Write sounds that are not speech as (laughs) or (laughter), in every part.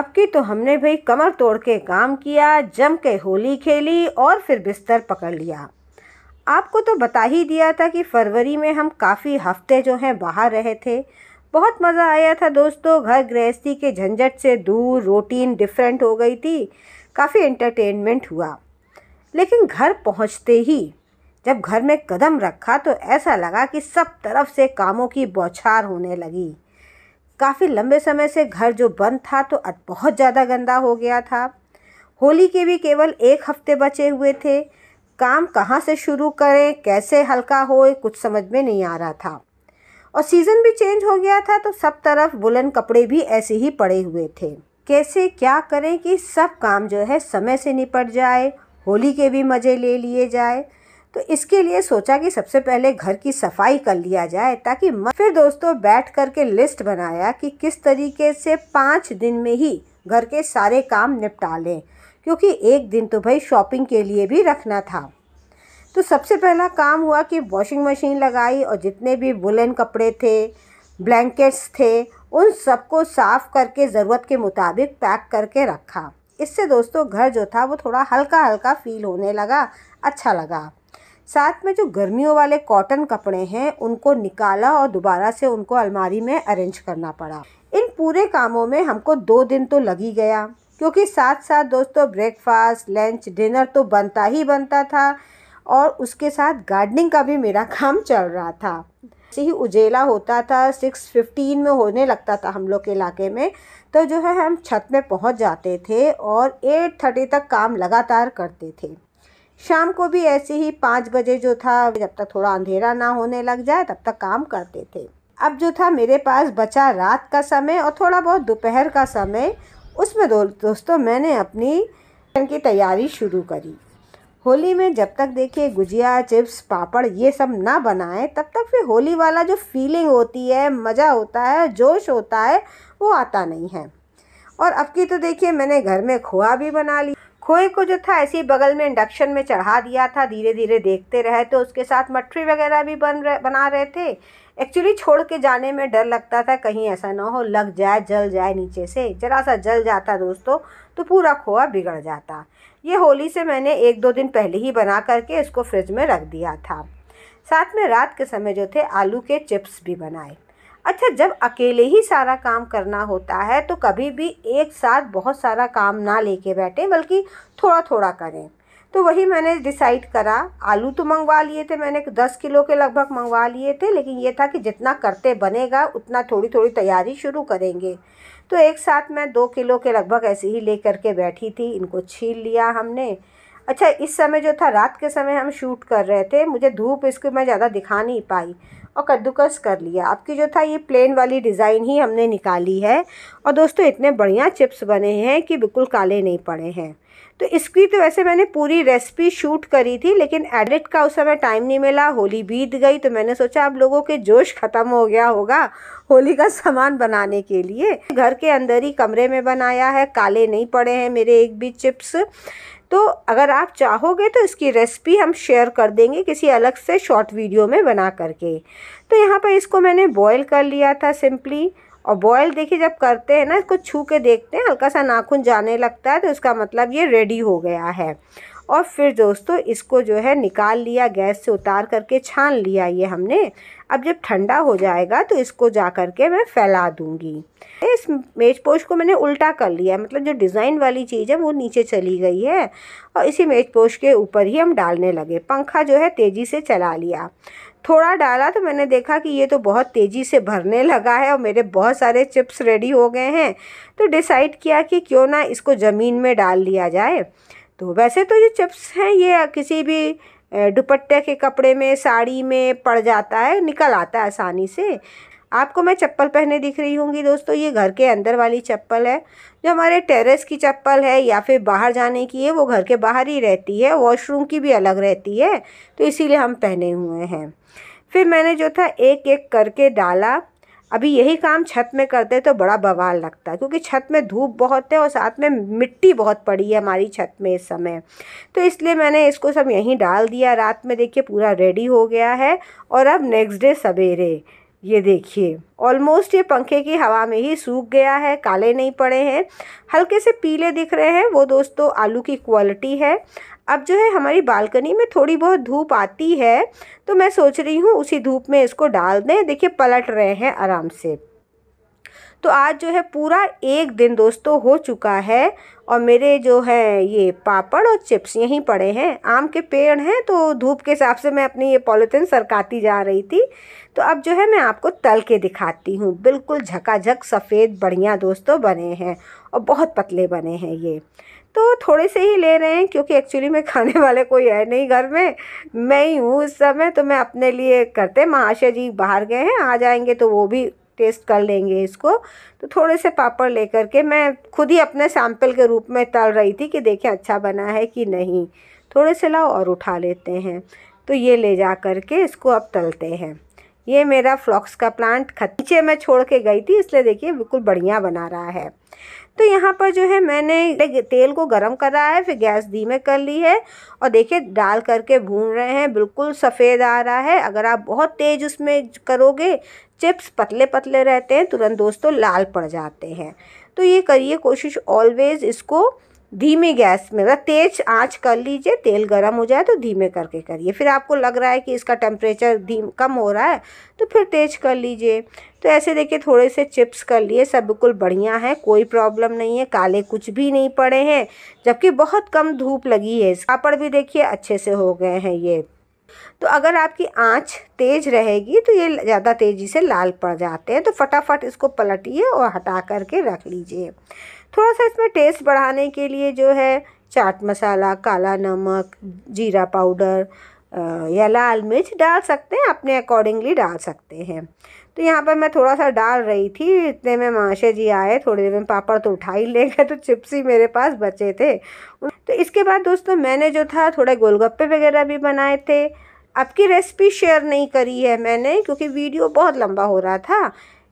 अब की तो हमने भाई कमर तोड़ के काम किया जम के होली खेली और फिर बिस्तर पकड़ लिया आपको तो बता ही दिया था कि फरवरी में हम काफ़ी हफ्ते जो हैं बाहर रहे थे बहुत मज़ा आया था दोस्तों घर गृहस्थी के झंझट से दूर रूटीन डिफरेंट हो गई थी काफ़ी एंटरटेनमेंट हुआ लेकिन घर पहुंचते ही जब घर में कदम रखा तो ऐसा लगा कि सब तरफ से कामों की बौछार होने लगी काफ़ी लंबे समय से घर जो बंद था तो अब बहुत ज़्यादा गंदा हो गया था होली के भी केवल एक हफ्ते बचे हुए थे काम कहाँ से शुरू करें कैसे हल्का हो कुछ समझ में नहीं आ रहा था और सीज़न भी चेंज हो गया था तो सब तरफ बुलन कपड़े भी ऐसे ही पड़े हुए थे कैसे क्या करें कि सब काम जो है समय से निपट जाए होली के भी मज़े ले लिए जाए तो इसके लिए सोचा कि सबसे पहले घर की सफाई कर लिया जाए ताकि म... फिर दोस्तों बैठ करके लिस्ट बनाया कि किस तरीके से पाँच दिन में ही घर के सारे काम निपटा लें क्योंकि एक दिन तो भाई शॉपिंग के लिए भी रखना था तो सबसे पहला काम हुआ कि वॉशिंग मशीन लगाई और जितने भी वुलन कपड़े थे ब्लैंकेट्स थे उन सबको साफ़ करके ज़रूरत के मुताबिक पैक करके रखा इससे दोस्तों घर जो था वो थोड़ा हल्का हल्का फील होने लगा अच्छा लगा साथ में जो गर्मियों वाले कॉटन कपड़े हैं उनको निकाला और दोबारा से उनको अलमारी में अरेंज करना पड़ा इन पूरे कामों में हमको दो दिन तो लग ही गया क्योंकि साथ साथ दोस्तों ब्रेकफास्ट लंच डिनर तो बनता ही बनता था और उसके साथ गार्डनिंग का भी मेरा (laughs) काम चल रहा था से ही उजेला होता था सिक्स फिफ्टीन में होने लगता था हम लोग के इलाके में तो जो है हम छत में पहुंच जाते थे और एट थर्टी तक काम लगातार करते थे शाम को भी ऐसे ही पाँच बजे जो था जब तक थोड़ा अंधेरा ना होने लग जाए तब तक काम करते थे अब जो था मेरे पास बचा रात का समय और थोड़ा बहुत दोपहर का समय उसमें दो, दोस्तों मैंने अपनी की तैयारी शुरू करी होली में जब तक देखिए गुजिया चिप्स पापड़ ये सब ना बनाएं तब तक फिर होली वाला जो फीलिंग होती है मज़ा होता है जोश होता है वो आता नहीं है और अब की तो देखिए मैंने घर में खोआ भी बना ली खोए को जो था ऐसे ही बगल में इंडक्शन में चढ़ा दिया था धीरे धीरे देखते रहे तो उसके साथ मठरी वगैरह भी बन रहे बना रहे थे एक्चुअली छोड़ के जाने में डर लगता था कहीं ऐसा ना हो लग जाए जल जाए नीचे से ज़रा सा जल जाता दोस्तों तो पूरा खोआ बिगड़ जाता ये होली से मैंने एक दो दिन पहले ही बना करके इसको फ्रिज में रख दिया था साथ में रात के समय जो थे आलू के चिप्स भी बनाए अच्छा जब अकेले ही सारा काम करना होता है तो कभी भी एक साथ बहुत सारा काम ना लेके बैठें बल्कि थोड़ा थोड़ा करें तो वही मैंने डिसाइड करा आलू तो मंगवा लिए थे मैंने दस किलो के लगभग मंगवा लिए थे लेकिन ये था कि जितना करते बनेगा उतना थोड़ी थोड़ी तैयारी शुरू करेंगे तो एक साथ मैं दो किलो के लगभग ऐसे ही ले करके बैठी थी इनको छील लिया हमने अच्छा इस समय जो था रात के समय हम शूट कर रहे थे मुझे धूप इसको मैं ज़्यादा दिखा नहीं पाई और कद्दूकस कर लिया आपकी जो था ये प्लेन वाली डिज़ाइन ही हमने निकाली है और दोस्तों इतने बढ़िया चिप्स बने हैं कि बिल्कुल काले नहीं पड़े हैं तो इसकी तो वैसे मैंने पूरी रेसिपी शूट करी थी लेकिन एडिट का उस समय टाइम नहीं मिला होली बीत गई तो मैंने सोचा आप लोगों के जोश ख़त्म हो गया होगा होली का सामान बनाने के लिए घर के अंदर ही कमरे में बनाया है काले नहीं पड़े हैं मेरे एक भी चिप्स तो अगर आप चाहोगे तो इसकी रेसिपी हम शेयर कर देंगे किसी अलग से शॉर्ट वीडियो में बना करके तो यहाँ पर इसको मैंने बॉयल कर लिया था सिंपली और बॉयल देखिए जब करते हैं ना इसको छू के देखते हैं हल्का सा नाखून जाने लगता है तो इसका मतलब ये रेडी हो गया है और फिर दोस्तों इसको जो है निकाल लिया गैस से उतार करके छान लिया ये हमने अब जब ठंडा हो जाएगा तो इसको जा करके मैं फैला दूंगी इस मेज पोश को मैंने उल्टा कर लिया मतलब जो डिज़ाइन वाली चीज़ है वो नीचे चली गई है और इसी मेज पोश के ऊपर ही हम डालने लगे पंखा जो है तेज़ी से चला लिया थोड़ा डाला तो मैंने देखा कि ये तो बहुत तेज़ी से भरने लगा है और मेरे बहुत सारे चिप्स रेडी हो गए हैं तो डिसाइड किया कि क्यों ना इसको ज़मीन में डाल लिया जाए तो वैसे तो ये चिप्स हैं ये किसी भी दुपट्टे के कपड़े में साड़ी में पड़ जाता है निकल आता है आसानी से आपको मैं चप्पल पहने दिख रही होंगी दोस्तों ये घर के अंदर वाली चप्पल है जो हमारे टेरेस की चप्पल है या फिर बाहर जाने की है वो घर के बाहर ही रहती है वॉशरूम की भी अलग रहती है तो इसीलिए हम पहने हुए हैं फिर मैंने जो था एक एक करके डाला अभी यही काम छत में करते तो बड़ा बवाल लगता है क्योंकि छत में धूप बहुत है और साथ में मिट्टी बहुत पड़ी है हमारी छत में इस समय तो इसलिए मैंने इसको सब यहीं डाल दिया रात में देखिए पूरा रेडी हो गया है और अब नेक्स्ट डे सवेरे ये देखिए ऑलमोस्ट ये पंखे की हवा में ही सूख गया है काले नहीं पड़े हैं हल्के से पीले दिख रहे हैं वो दोस्तों आलू की क्वालिटी है अब जो है हमारी बालकनी में थोड़ी बहुत धूप आती है तो मैं सोच रही हूँ उसी धूप में इसको डाल दें देखिए पलट रहे हैं आराम से तो आज जो है पूरा एक दिन दोस्तों हो चुका है और मेरे जो है ये पापड़ और चिप्स यहीं पड़े हैं आम के पेड़ हैं तो धूप के हिसाब से मैं अपनी ये पॉलिथिन सरकाती जा रही थी तो अब जो है मैं आपको तल के दिखाती हूँ बिल्कुल झकाझक सफ़ेद बढ़िया दोस्तों बने हैं और बहुत पतले बने हैं ये तो थोड़े से ही ले रहे हैं क्योंकि एक्चुअली में खाने वाले कोई है नहीं घर में मैं ही हूँ इस समय तो मैं अपने लिए करते महाशय जी बाहर गए हैं आ जाएंगे तो वो भी टेस्ट कर लेंगे इसको तो थोड़े से पापड़ लेकर के मैं खुद ही अपने सैम्पल के रूप में तल रही थी कि देखें अच्छा बना है कि नहीं थोड़े से लाओ और उठा लेते हैं तो ये ले जा कर के इसको अब तलते हैं ये मेरा फ्लॉक्स का प्लांट खतीचे मैं छोड़ के गई थी इसलिए देखिए बिल्कुल बढ़िया बना रहा है तो यहाँ पर जो है मैंने तेल को गर्म करा है फिर गैस धीमे कर ली है और देखिए डाल करके भून रहे हैं बिल्कुल सफ़ेद आ रहा है अगर आप बहुत तेज़ उसमें करोगे चिप्स पतले पतले रहते हैं तुरंत दोस्तों लाल पड़ जाते हैं तो ये करिए कोशिश ऑलवेज़ इसको धीमे गैस में मतलब तेज आंच कर लीजिए तेल गर्म हो जाए तो धीमे करके करिए फिर आपको लग रहा है कि इसका टेम्परेचर धीम कम हो रहा है तो फिर तेज कर लीजिए तो ऐसे देखिए थोड़े से चिप्स कर लिए सब बिल्कुल बढ़िया है कोई प्रॉब्लम नहीं है काले कुछ भी नहीं पड़े हैं जबकि बहुत कम धूप लगी है पापड़ भी देखिए अच्छे से हो गए हैं ये तो अगर आपकी आंच तेज रहेगी तो ये ज़्यादा तेज़ी से लाल पड़ जाते हैं तो फटाफट इसको पलटिए और हटा करके रख लीजिए थोड़ा सा इसमें टेस्ट बढ़ाने के लिए जो है चाट मसाला काला नमक जीरा पाउडर या लाल मिर्च डाल सकते हैं अपने अकॉर्डिंगली डाल सकते हैं तो यहाँ पर मैं थोड़ा सा डाल रही थी इतने में माशे जी आए थोड़ी देर में पापड़ तो उठा ही ले गए तो चिप्स ही मेरे पास बचे थे तो इसके बाद दोस्तों मैंने जो था थोड़े गोलगप्पे वगैरह भी बनाए थे आपकी रेसिपी शेयर नहीं करी है मैंने क्योंकि वीडियो बहुत लंबा हो रहा था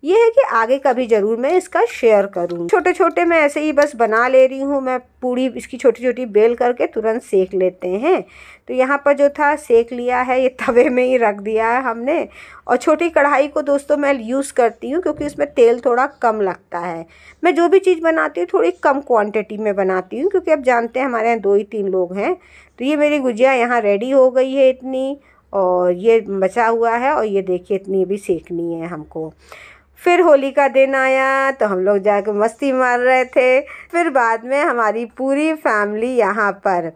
ये है कि आगे कभी ज़रूर मैं इसका शेयर करूँ छोटे छोटे मैं ऐसे ही बस बना ले रही हूँ मैं पूरी इसकी छोटी छोटी बेल करके तुरंत सेक लेते हैं तो यहाँ पर जो था सेक लिया है ये तवे में ही रख दिया है हमने और छोटी कढ़ाई को दोस्तों मैं यूज़ करती हूँ क्योंकि उसमें तेल थोड़ा कम लगता है मैं जो भी चीज़ बनाती हूँ थोड़ी कम क्वान्टिटी में बनाती हूँ क्योंकि आप जानते हैं हमारे यहाँ दो ही तीन लोग हैं तो ये मेरी गुजिया यहाँ रेडी हो गई है इतनी और ये बचा हुआ है और ये देखिए इतनी भी सेकनी है हमको फिर होली का दिन आया तो हम लोग जाकर मस्ती मार रहे थे फिर बाद में हमारी पूरी फैमिली यहाँ पर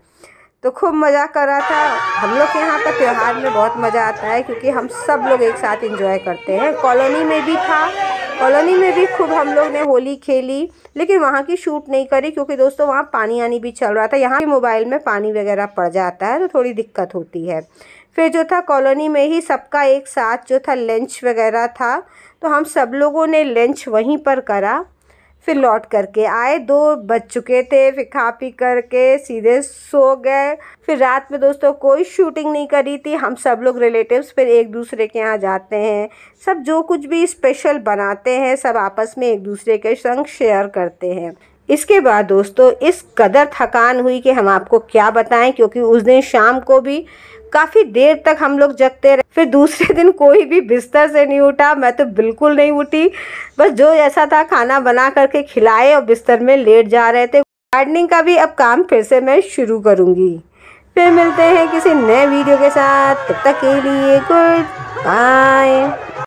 तो खूब मज़ा कर रहा था हम लोग के यहाँ पर त्यौहार में बहुत मज़ा आता है क्योंकि हम सब लोग एक साथ इंजॉय करते हैं कॉलोनी में भी था कॉलोनी में भी खूब हम लोग ने होली खेली लेकिन वहाँ की शूट नहीं करी क्योंकि दोस्तों वहाँ पानी आनी भी चल रहा था यहाँ के मोबाइल में पानी वगैरह पड़ जाता है तो थोड़ी दिक्कत होती है फिर जो था कॉलोनी में ही सबका एक साथ जो था लंच वगैरह था तो हम सब लोगों ने लंच वहीं पर करा फिर लौट करके आए दो बज चुके थे फिर खा पी करके सीधे सो गए फिर रात में दोस्तों कोई शूटिंग नहीं करी थी हम सब लोग रिलेटिव्स फिर एक दूसरे के यहाँ जाते हैं सब जो कुछ भी स्पेशल बनाते हैं सब आपस में एक दूसरे के संग शेयर करते हैं इसके बाद दोस्तों इस कदर थकान हुई कि हम आपको क्या बताएं क्योंकि उस दिन शाम को भी काफी देर तक हम लोग जगते रहे फिर दूसरे दिन कोई भी बिस्तर से नहीं उठा मैं तो बिल्कुल नहीं उठी बस जो ऐसा था खाना बना करके खिलाए और बिस्तर में लेट जा रहे थे गार्डनिंग का भी अब काम फिर से मैं शुरू करूँगी फिर मिलते हैं किसी नए वीडियो के साथ तब तक के लिए गुड बाय